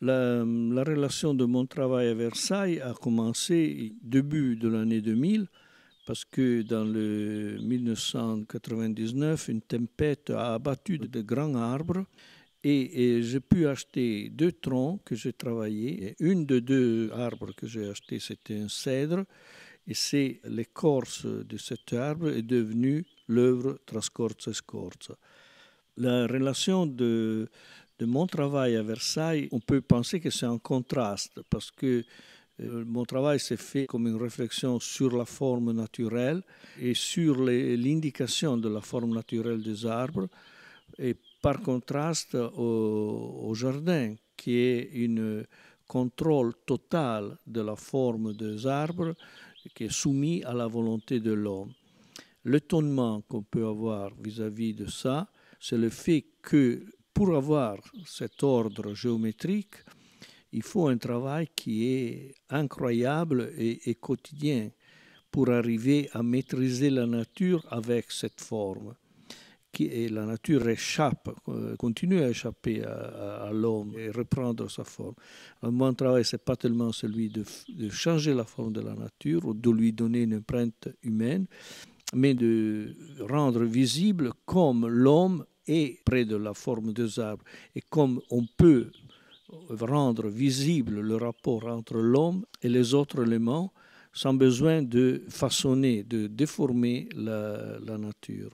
La, la, relation de mon travail à Versailles a commencé début de l'année 2000 parce que dans le 1999, une tempête a abattu de grands arbres et, j'ai pu acheter deux troncs que j'ai travaillés. Une de deux arbres que j'ai acheté, c'était un cèdre et c'est l'écorce de cet arbre est devenue l'œuvre Trascorce, Scorza. La relation de, de mon travail à Versailles, on peut penser que c'est un contraste parce que euh, mon travail s'est fait comme une réflexion sur la forme naturelle et sur l'indication de la forme naturelle des arbres, et par contraste au, jardin, qui est un contrôle total de la forme des arbres, qui est soumis à la volonté de l'homme. L'étonnement qu'on peut avoir vis à -vis de ça, c'est le fait que pour avoir cet ordre géométrique, il faut un travail qui est incroyable et, quotidien pour arriver à maîtriser la nature avec cette forme. Qui, et la nature échappe, euh, continue à échapper à, l'homme et reprendre sa forme. mon travail, ce n'est pas tellement celui de, de, changer la forme de la nature ou de lui donner une empreinte humaine, mais de rendre visible comme l'homme et près de la forme des arbres. Et comme on peut rendre visible le rapport entre l'homme et les autres éléments sans besoin de façonner, de déformer la, la nature.